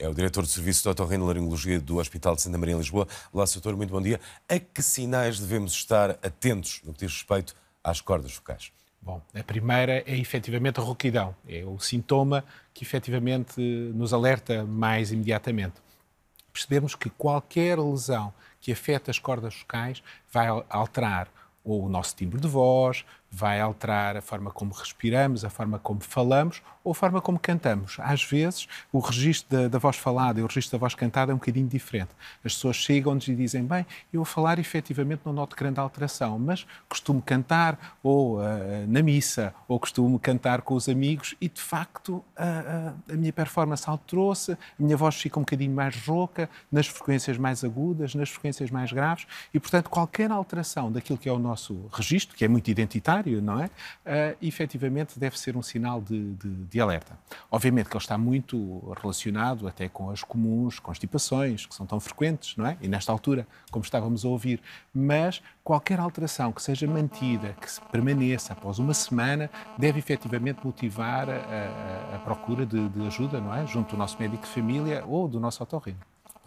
É o diretor de serviço de otorrinolaringologia do Hospital de Santa Maria em Lisboa. Olá, doutor, muito bom dia. A que sinais devemos estar atentos no que diz respeito às cordas vocais? Bom, a primeira é efetivamente a rouquidão. É o sintoma que efetivamente nos alerta mais imediatamente. Percebemos que qualquer lesão que afeta as cordas vocais vai alterar ou o nosso timbre de voz, vai alterar a forma como respiramos, a forma como falamos ou a forma como cantamos. Às vezes, o registro da, da voz falada e o registro da voz cantada é um bocadinho diferente. As pessoas chegam-nos e dizem, bem, eu a falar efetivamente não noto grande alteração, mas costumo cantar ou uh, na missa, ou costumo cantar com os amigos e, de facto, a, a minha performance alterou-se, a minha voz fica um bocadinho mais rouca, nas frequências mais agudas, nas frequências mais graves e, portanto, qualquer alteração daquilo que é o nosso registro, que é muito identitário, contrário, não é? Uh, efetivamente deve ser um sinal de, de, de, alerta. Obviamente que ele está muito relacionado até com as comuns constipações, que são tão frequentes, não é? E nesta altura, como estávamos a ouvir, mas qualquer alteração que seja mantida, que se permaneça após uma semana, deve efetivamente motivar a, a, a procura de, de, ajuda, não é? Junto do nosso médico de família ou do nosso otorrino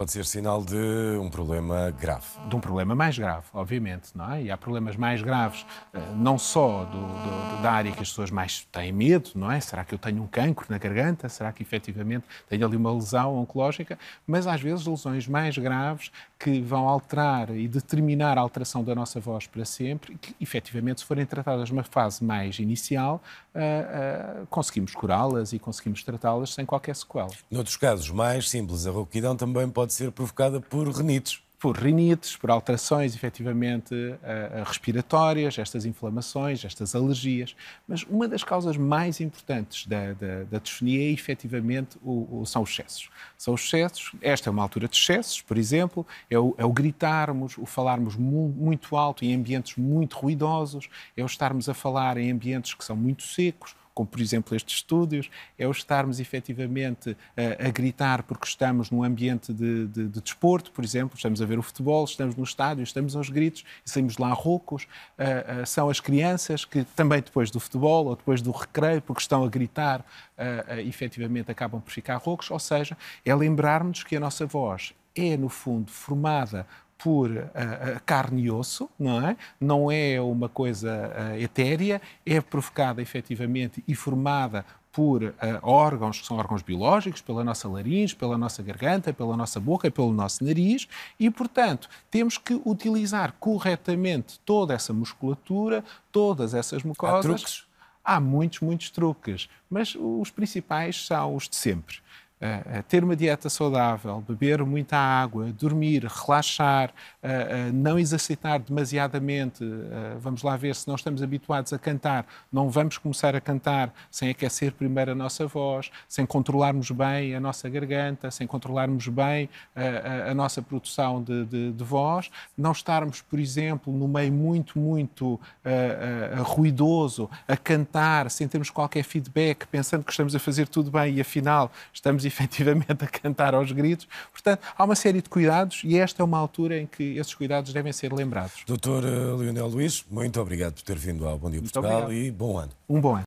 pode ser sinal de um problema grave. De um problema mais grave, obviamente, não é? E há problemas mais graves, eh, não só do, do, da área que as pessoas mais têm medo, não é? Será que eu tenho um cancro na garganta? Será que efetivamente tenho ali uma lesão oncológica? Mas às vezes lesões mais graves que vão alterar e determinar a alteração da nossa voz para sempre, que efetivamente, se forem tratadas numa fase mais inicial, uh, uh, conseguimos curá-las e conseguimos tratá-las sem qualquer sequela. Noutros casos mais simples, a rouquidão também pode pode ser provocada por renites. Por rinites, por alterações, efetivamente, eh, eh, respiratórias, estas inflamações, estas alergias. Mas uma das causas mais importantes da, da, da é, efetivamente, o, o, são os excessos. São os excessos, esta é uma altura de excessos, por exemplo, é o, é o gritarmos, o falarmos mu muito alto em ambientes muito ruidosos, é o estarmos a falar em ambientes que são muito secos, como por exemplo estes estúdios, é o estarmos efetivamente a, eh, a gritar porque estamos num ambiente de, de, de, desporto, por exemplo, estamos a ver o futebol, estamos no estádio, estamos aos gritos e saímos lá roucos. Uh, uh, são as crianças que também depois do futebol ou depois do recreio, porque estão a gritar, uh, uh, efetivamente acabam por ficar roucos. Ou seja, é lembrarmos que a nossa voz é, no fundo, formada por uh, carne e osso, não é? Não é uma coisa uh, etérea, é provocada efetivamente e formada por uh, órgãos que são órgãos biológicos, pela nossa laringe, pela nossa garganta, pela nossa boca, pelo nosso nariz, e, portanto, temos que utilizar corretamente toda essa musculatura, todas essas mucosas. Há truques? Há muitos, muitos truques, mas os principais são os de sempre. Uh, ter uma dieta saudável, beber muita água, dormir, relaxar, uh, uh, não exercitar demasiadamente. vamos lá ver, se não estamos habituados a cantar, não vamos começar a cantar sem aquecer primeiro a nossa voz, sem controlarmos bem a nossa garganta, sem controlarmos bem a nossa produção de, de, de, voz. Não estarmos, por exemplo, no meio muito, muito ruidoso, a cantar, sem termos qualquer feedback, pensando que estamos a fazer tudo bem e afinal estamos efetivamente a cantar aos gritos. Portanto, há uma série de cuidados e esta é uma altura em que esses cuidados devem ser lembrados. Doutor eh, Leonel Luís, muito obrigado por ter vindo ao Bom Dia Portugal e bom ano. Um bom ano.